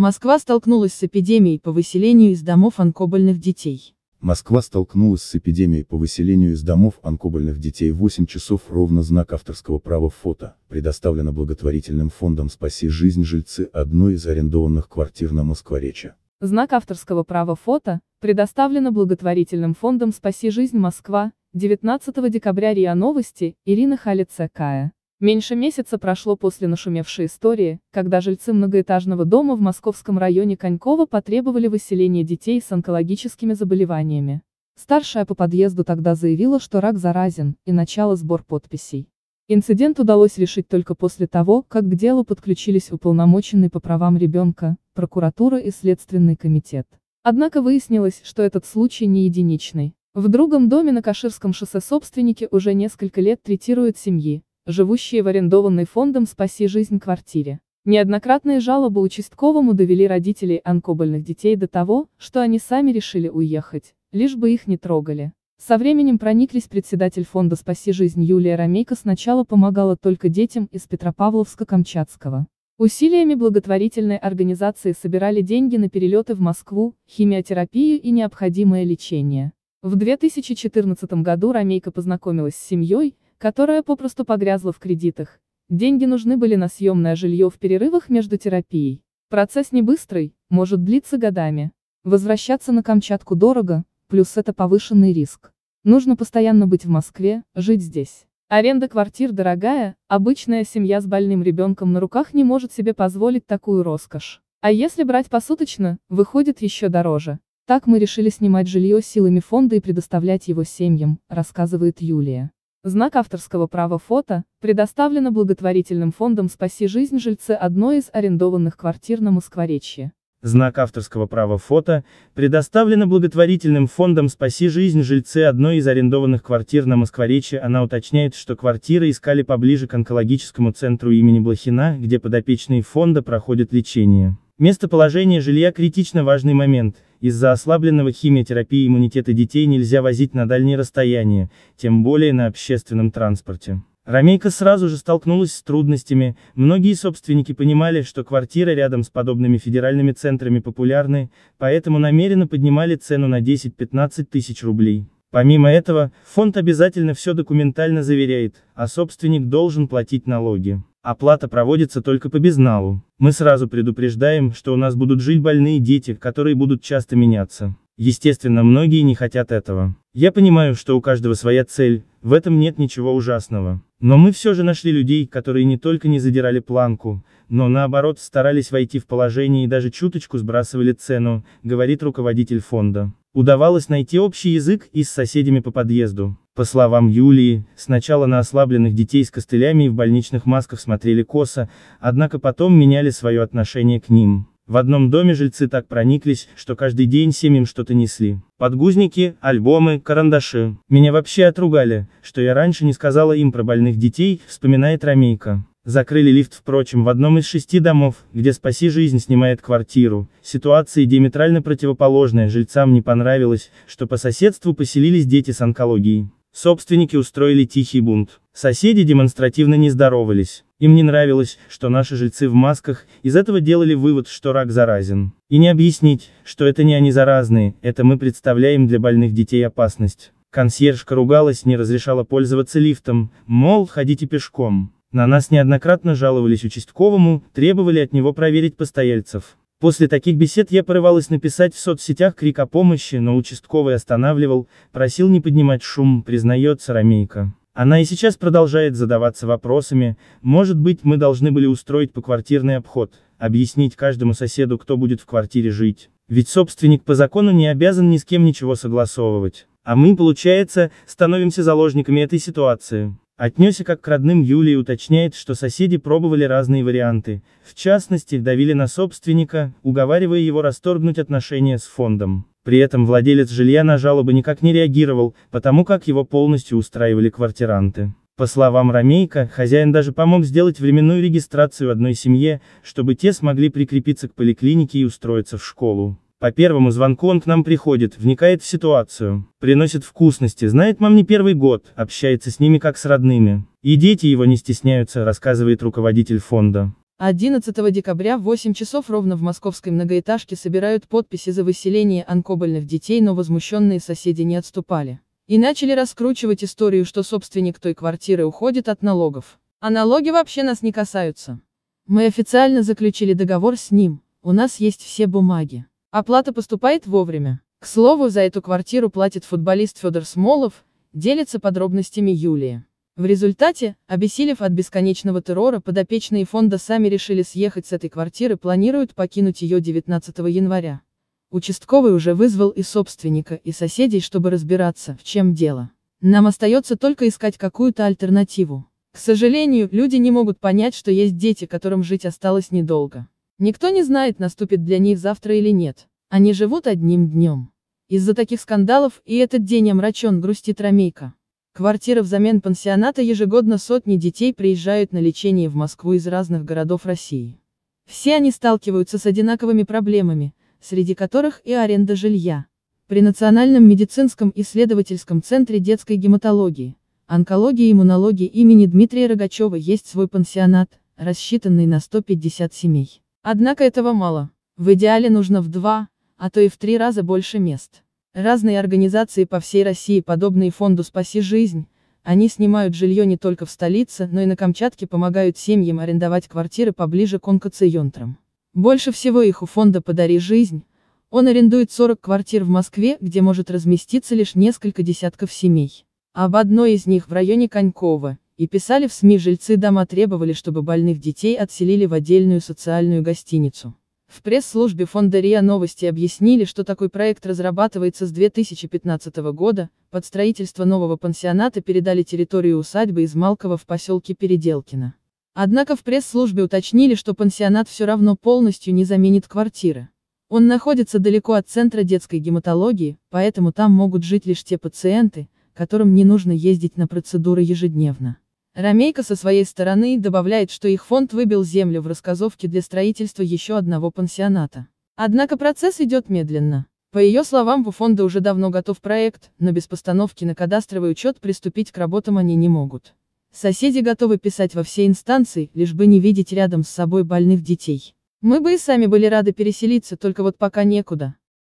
Москва столкнулась с эпидемией по выселению из домов анкобальных детей. Москва столкнулась с эпидемией по выселению из домов анкобальных детей 8 часов ровно знак авторского права фото, предоставлено благотворительным фондом «Спаси жизнь» жильцы одной из арендованных квартир на Москворече. Знак авторского права фото, предоставлено благотворительным фондом «Спаси жизнь Москва», 19 декабря РИА Новости, Ирина Халицекая. Меньше месяца прошло после нашумевшей истории, когда жильцы многоэтажного дома в московском районе Конькова потребовали выселения детей с онкологическими заболеваниями. Старшая по подъезду тогда заявила, что рак заразен, и начало сбор подписей. Инцидент удалось решить только после того, как к делу подключились уполномоченный по правам ребенка, прокуратура и Следственный комитет. Однако выяснилось, что этот случай не единичный. В другом доме на Каширском шоссе собственники уже несколько лет третируют семьи, живущие в арендованной фондом «Спаси жизнь» квартире. Неоднократные жалобы участковому довели родителей онкобольных детей до того, что они сами решили уехать, лишь бы их не трогали. Со временем прониклись председатель фонда «Спаси жизнь» Юлия Ромейко сначала помогала только детям из Петропавловска-Камчатского. Усилиями благотворительной организации собирали деньги на перелеты в Москву, химиотерапию и необходимое лечение. В 2014 году Ромейко познакомилась с семьей, которая попросту погрязла в кредитах. Деньги нужны были на съемное жилье в перерывах между терапией. Процесс не быстрый, может длиться годами. Возвращаться на Камчатку дорого, плюс это повышенный риск. Нужно постоянно быть в Москве, жить здесь. Аренда квартир дорогая, обычная семья с больным ребенком на руках не может себе позволить такую роскошь. А если брать посуточно, выходит еще дороже. Так мы решили снимать жилье силами фонда и предоставлять его семьям, рассказывает Юлия. Знак авторского права фото предоставлено благотворительным фондом «Спаси жизнь» жильцы одной из арендованных квартир на Москворечье. Знак авторского права фото предоставлено благотворительным фондом «Спаси жизнь» жильцы одной из арендованных квартир на Москворечье. Она уточняет, что квартиры искали поближе к онкологическому центру имени Блохина, где подопечные фонда проходят лечение. Местоположение жилья критично важный момент – из-за ослабленного химиотерапии иммунитета детей нельзя возить на дальние расстояния, тем более на общественном транспорте. Ромейка сразу же столкнулась с трудностями, многие собственники понимали, что квартиры рядом с подобными федеральными центрами популярны, поэтому намеренно поднимали цену на 10-15 тысяч рублей. Помимо этого, фонд обязательно все документально заверяет, а собственник должен платить налоги. Оплата проводится только по безналу. Мы сразу предупреждаем, что у нас будут жить больные дети, которые будут часто меняться. Естественно, многие не хотят этого. Я понимаю, что у каждого своя цель, в этом нет ничего ужасного. Но мы все же нашли людей, которые не только не задирали планку, но наоборот старались войти в положение и даже чуточку сбрасывали цену, говорит руководитель фонда. Удавалось найти общий язык и с соседями по подъезду. По словам Юлии, сначала на ослабленных детей с костылями и в больничных масках смотрели косо, однако потом меняли свое отношение к ним. В одном доме жильцы так прониклись, что каждый день семьям что-то несли. Подгузники, альбомы, карандаши. Меня вообще отругали, что я раньше не сказала им про больных детей, вспоминает Ромейка. Закрыли лифт, впрочем, в одном из шести домов, где «Спаси жизнь» снимает квартиру. Ситуация диаметрально противоположная, жильцам не понравилось, что по соседству поселились дети с онкологией. Собственники устроили тихий бунт. Соседи демонстративно не здоровались. Им не нравилось, что наши жильцы в масках, из этого делали вывод, что рак заразен. И не объяснить, что это не они заразные, это мы представляем для больных детей опасность. Консьержка ругалась, не разрешала пользоваться лифтом, мол, ходите пешком. На нас неоднократно жаловались участковому, требовали от него проверить постояльцев. После таких бесед я порывалась написать в соцсетях крик о помощи, но участковый останавливал, просил не поднимать шум, признается Ромейка. Она и сейчас продолжает задаваться вопросами, может быть мы должны были устроить поквартирный обход, объяснить каждому соседу кто будет в квартире жить. Ведь собственник по закону не обязан ни с кем ничего согласовывать. А мы, получается, становимся заложниками этой ситуации. Отнесе как к родным Юлия уточняет, что соседи пробовали разные варианты, в частности, давили на собственника, уговаривая его расторгнуть отношения с фондом. При этом владелец жилья на жалобы никак не реагировал, потому как его полностью устраивали квартиранты. По словам Ромейка, хозяин даже помог сделать временную регистрацию одной семье, чтобы те смогли прикрепиться к поликлинике и устроиться в школу. По первому звонку он к нам приходит, вникает в ситуацию, приносит вкусности, знает мам не первый год, общается с ними как с родными. И дети его не стесняются, рассказывает руководитель фонда. 11 декабря в 8 часов ровно в московской многоэтажке собирают подписи за выселение анкобальных детей, но возмущенные соседи не отступали. И начали раскручивать историю, что собственник той квартиры уходит от налогов. А налоги вообще нас не касаются. Мы официально заключили договор с ним, у нас есть все бумаги. Оплата поступает вовремя. К слову, за эту квартиру платит футболист Федор Смолов, делится подробностями Юлии. В результате, обессилев от бесконечного террора, подопечные фонда сами решили съехать с этой квартиры, планируют покинуть ее 19 января. Участковый уже вызвал и собственника, и соседей, чтобы разбираться, в чем дело. Нам остается только искать какую-то альтернативу. К сожалению, люди не могут понять, что есть дети, которым жить осталось недолго. Никто не знает, наступит для них завтра или нет. Они живут одним днем. Из-за таких скандалов и этот день омрачен, грустит Ромейка. Квартира взамен пансионата ежегодно сотни детей приезжают на лечение в Москву из разных городов России. Все они сталкиваются с одинаковыми проблемами, среди которых и аренда жилья. При Национальном медицинском исследовательском центре детской гематологии, онкологии и иммунологии имени Дмитрия Рогачева есть свой пансионат, рассчитанный на 150 семей. Однако этого мало. В идеале нужно в два, а то и в три раза больше мест. Разные организации по всей России, подобные фонду «Спаси жизнь», они снимают жилье не только в столице, но и на Камчатке помогают семьям арендовать квартиры поближе к онкоцентрам. Больше всего их у фонда «Подари жизнь». Он арендует 40 квартир в Москве, где может разместиться лишь несколько десятков семей. Об одной из них в районе Конькова и писали в СМИ жильцы дома требовали, чтобы больных детей отселили в отдельную социальную гостиницу. В пресс-службе фонда РИА Новости объяснили, что такой проект разрабатывается с 2015 года, под строительство нового пансионата передали территорию усадьбы из Малкова в поселке Переделкино. Однако в пресс-службе уточнили, что пансионат все равно полностью не заменит квартиры. Он находится далеко от центра детской гематологии, поэтому там могут жить лишь те пациенты, которым не нужно ездить на процедуры ежедневно. Ромейко со своей стороны добавляет, что их фонд выбил землю в рассказовке для строительства еще одного пансионата. Однако процесс идет медленно. По ее словам, у фонда уже давно готов проект, но без постановки на кадастровый учет приступить к работам они не могут. Соседи готовы писать во все инстанции, лишь бы не видеть рядом с собой больных детей. Мы бы и сами были рады переселиться, только вот пока некуда.